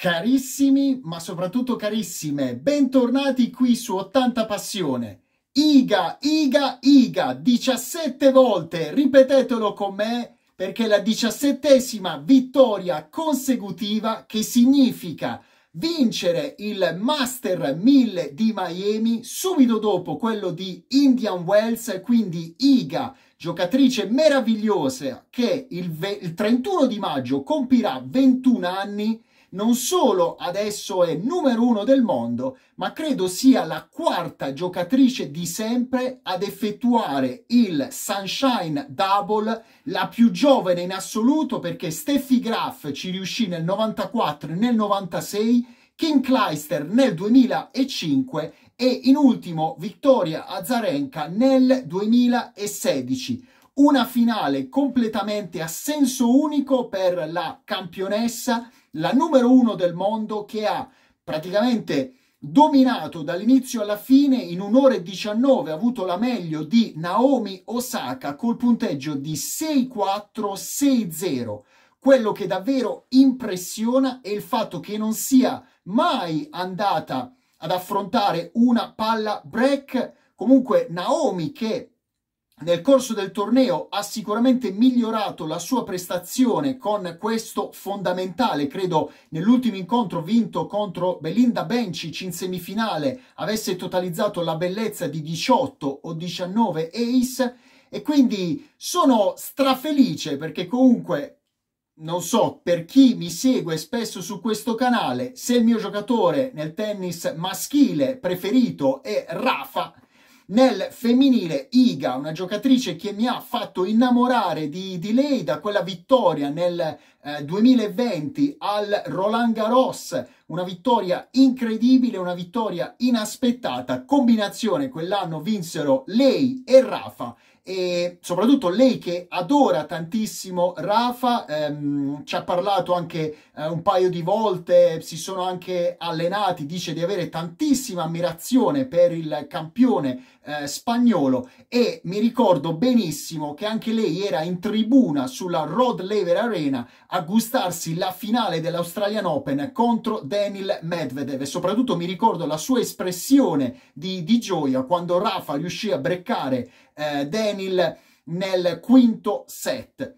Carissimi, ma soprattutto carissime, bentornati qui su 80 Passione. Iga, Iga, Iga, 17 volte, ripetetelo con me perché è la diciassettesima vittoria consecutiva che significa vincere il Master 1000 di Miami subito dopo quello di Indian Wells, quindi Iga, giocatrice meravigliosa che il, il 31 di maggio compirà 21 anni non solo adesso è numero uno del mondo, ma credo sia la quarta giocatrice di sempre ad effettuare il Sunshine Double, la più giovane in assoluto perché Steffi Graf ci riuscì nel 94 e nel 96, Kim Kleister nel 2005 e in ultimo Vittoria Azarenka nel 2016 una finale completamente a senso unico per la campionessa, la numero uno del mondo che ha praticamente dominato dall'inizio alla fine in un'ora e 19 ha avuto la meglio di Naomi Osaka col punteggio di 6-4-6-0 quello che davvero impressiona è il fatto che non sia mai andata ad affrontare una palla break comunque Naomi che nel corso del torneo ha sicuramente migliorato la sua prestazione con questo fondamentale, credo nell'ultimo incontro vinto contro Belinda Bencic in semifinale avesse totalizzato la bellezza di 18 o 19 ace e quindi sono strafelice perché comunque non so, per chi mi segue spesso su questo canale, se il mio giocatore nel tennis maschile preferito è Rafa, nel femminile Iga, una giocatrice che mi ha fatto innamorare di, di lei da quella vittoria nel eh, 2020 al Roland Garros, una vittoria incredibile, una vittoria inaspettata, combinazione quell'anno vinsero lei e Rafa e soprattutto lei che adora tantissimo Rafa, ehm, ci ha parlato anche eh, un paio di volte, si sono anche allenati, dice di avere tantissima ammirazione per il campione eh, spagnolo e mi ricordo benissimo che anche lei era in tribuna sulla Rod Laver Arena a gustarsi la finale dell'Australian Open contro Daniel Medvedev e soprattutto mi ricordo la sua espressione di, di gioia quando Rafa riuscì a breccare eh, Daniel nel quinto set.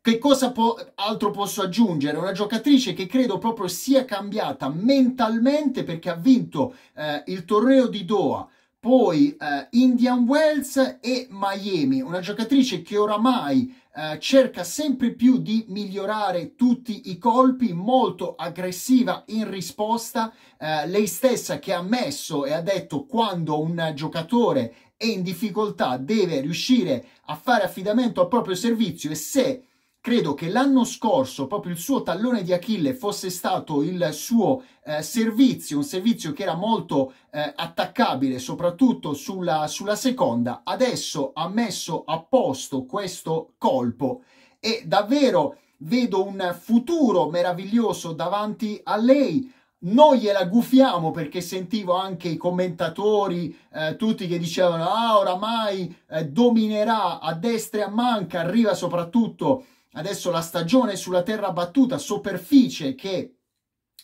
Che cosa po altro posso aggiungere? Una giocatrice che credo proprio sia cambiata mentalmente perché ha vinto eh, il torneo di Doha, poi eh, Indian Wells e Miami, una giocatrice che oramai eh, cerca sempre più di migliorare tutti i colpi, molto aggressiva in risposta, eh, lei stessa che ha messo e ha detto quando un giocatore è in difficoltà deve riuscire a fare affidamento al proprio servizio e se Credo che l'anno scorso proprio il suo tallone di Achille fosse stato il suo eh, servizio, un servizio che era molto eh, attaccabile soprattutto sulla, sulla seconda. Adesso ha messo a posto questo colpo e davvero vedo un futuro meraviglioso davanti a lei noi gliela gufiamo perché sentivo anche i commentatori, eh, tutti che dicevano ah oramai eh, dominerà a destra e a manca, arriva soprattutto Adesso la stagione sulla terra battuta, superficie che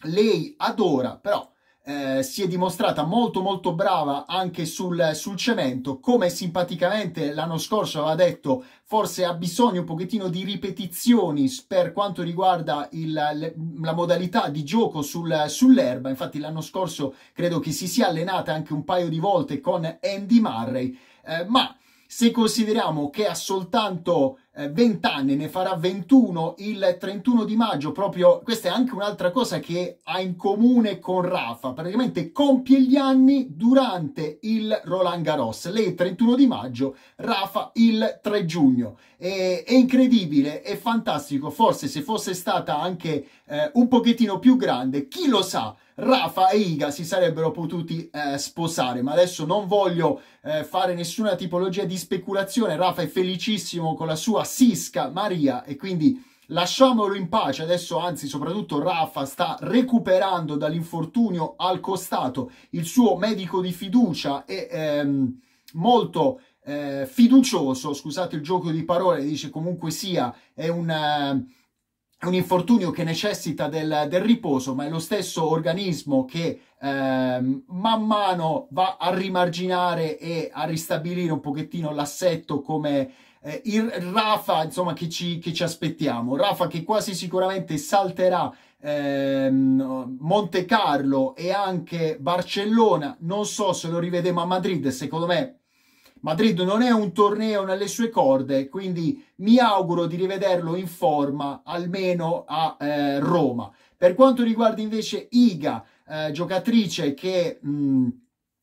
lei adora, però eh, si è dimostrata molto molto brava anche sul, sul cemento, come simpaticamente l'anno scorso aveva detto, forse ha bisogno un pochettino di ripetizioni per quanto riguarda il, le, la modalità di gioco sul, sull'erba, infatti l'anno scorso credo che si sia allenata anche un paio di volte con Andy Murray, eh, ma se consideriamo che ha soltanto 20 eh, anni, ne farà 21 il 31 di maggio, proprio questa è anche un'altra cosa che ha in comune con Rafa, praticamente compie gli anni durante il Roland Garros, lei il 31 di maggio, Rafa il 3 giugno, è, è incredibile, è fantastico, forse se fosse stata anche eh, un pochettino più grande, chi lo sa, Rafa e Iga si sarebbero potuti eh, sposare, ma adesso non voglio eh, fare nessuna tipologia di speculazione. Rafa è felicissimo con la sua Sisca, Maria e quindi lasciamolo in pace. Adesso anzi soprattutto Rafa sta recuperando dall'infortunio al costato il suo medico di fiducia e ehm, molto eh, fiducioso, scusate il gioco di parole, dice comunque sia, è un... Eh, un infortunio che necessita del, del, riposo, ma è lo stesso organismo che eh, man mano va a rimarginare e a ristabilire un pochettino l'assetto come eh, il Rafa insomma, che, ci, che ci aspettiamo, Rafa che quasi sicuramente salterà ehm, Monte Carlo e anche Barcellona, non so se lo rivedremo a Madrid, secondo me Madrid non è un torneo nelle sue corde, quindi mi auguro di rivederlo in forma almeno a eh, Roma. Per quanto riguarda invece Iga, eh, giocatrice che... Mh, mm,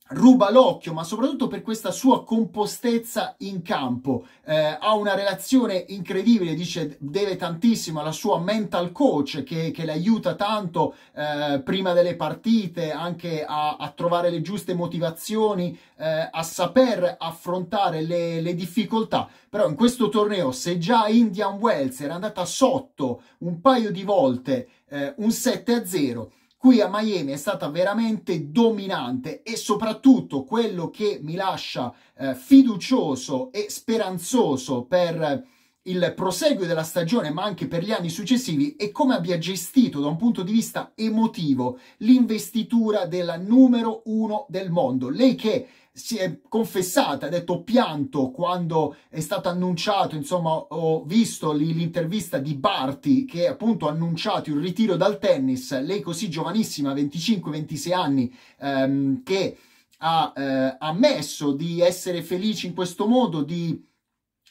ruba l'occhio, ma soprattutto per questa sua compostezza in campo. Eh, ha una relazione incredibile, dice deve tantissimo alla sua mental coach che, che l'aiuta tanto eh, prima delle partite, anche a, a trovare le giuste motivazioni, eh, a saper affrontare le, le, difficoltà. Però in questo torneo, se già Indian Wells era andata sotto un paio di volte, eh, un 7 0, qui a Miami è stata veramente dominante e soprattutto quello che mi lascia eh, fiducioso e speranzoso per eh, il proseguo della stagione ma anche per gli anni successivi e come abbia gestito da un punto di vista emotivo l'investitura della numero uno del mondo. Lei che si è confessata, ha detto pianto quando è stato annunciato, insomma ho visto l'intervista di Barty che appunto ha annunciato il ritiro dal tennis, lei così giovanissima, 25-26 anni, ehm, che ha eh, ammesso di essere felice in questo modo, di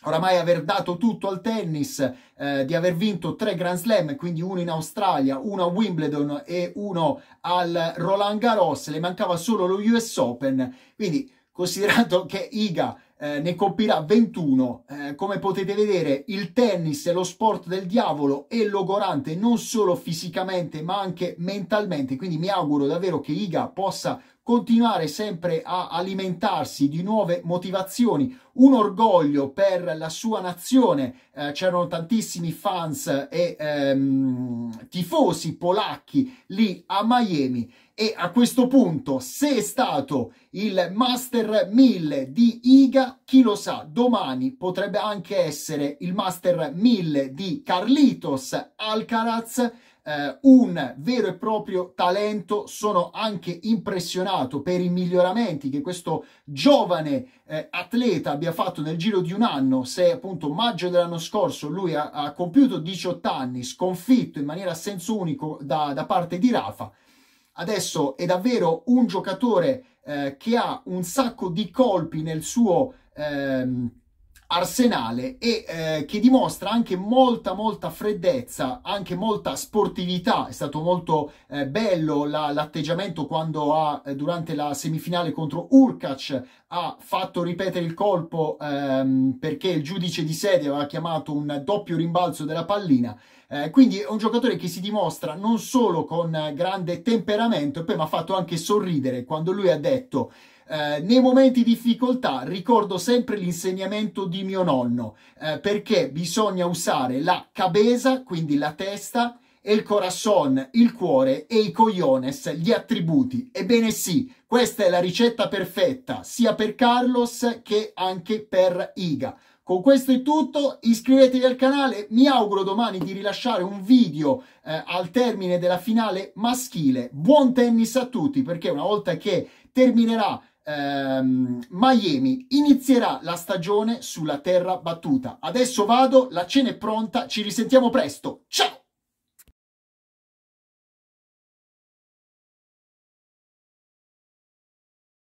oramai aver dato tutto al tennis, eh, di aver vinto tre Grand Slam, quindi uno in Australia, uno a Wimbledon e uno al Roland Garros, le mancava solo lo US Open, quindi considerato che Iga eh, ne compirà 21. Eh, come potete vedere, il tennis è lo sport del diavolo e logorante non solo fisicamente ma anche mentalmente. Quindi mi auguro davvero che Iga possa continuare sempre a alimentarsi di nuove motivazioni, un orgoglio per la sua nazione. Eh, c'erano tantissimi fans e ehm, tifosi polacchi lì a Miami e a questo punto se è stato il Master 1000 di Iga, chi lo sa, domani potrebbe anche essere il Master 1000 di Carlitos Alcaraz, eh, un vero e proprio talento, sono anche impressionato per i miglioramenti che questo giovane eh, atleta abbia fatto nel giro di un anno, se appunto maggio dell'anno scorso lui ha, ha compiuto 18 anni, sconfitto in maniera a senso unico da, da parte di Rafa, adesso è davvero un giocatore eh, che ha un sacco di colpi nel suo ehm, arsenale e eh, che dimostra anche molta molta freddezza, anche molta sportività. È stato molto eh, bello la, l'atteggiamento quando ha, eh, durante la semifinale contro Urkac ha fatto ripetere il colpo ehm, perché il giudice di sede aveva chiamato un doppio rimbalzo della pallina eh, quindi è un giocatore che si dimostra non solo con eh, grande temperamento, e poi mi ha fatto anche sorridere quando lui ha detto eh, nei momenti di difficoltà ricordo sempre l'insegnamento di mio nonno, eh, perché bisogna usare la cabeza, quindi la testa, e il corazon, il cuore e i cogliones, gli attributi. Ebbene sì, questa è la ricetta perfetta, sia per Carlos che anche per Iga. Con questo è tutto, iscrivetevi al canale, mi auguro domani di rilasciare un video eh, al termine della finale maschile. Buon tennis a tutti perché una volta che terminerà ehm, Miami inizierà la stagione sulla terra battuta. Adesso vado, la cena è pronta, ci risentiamo presto. Ciao!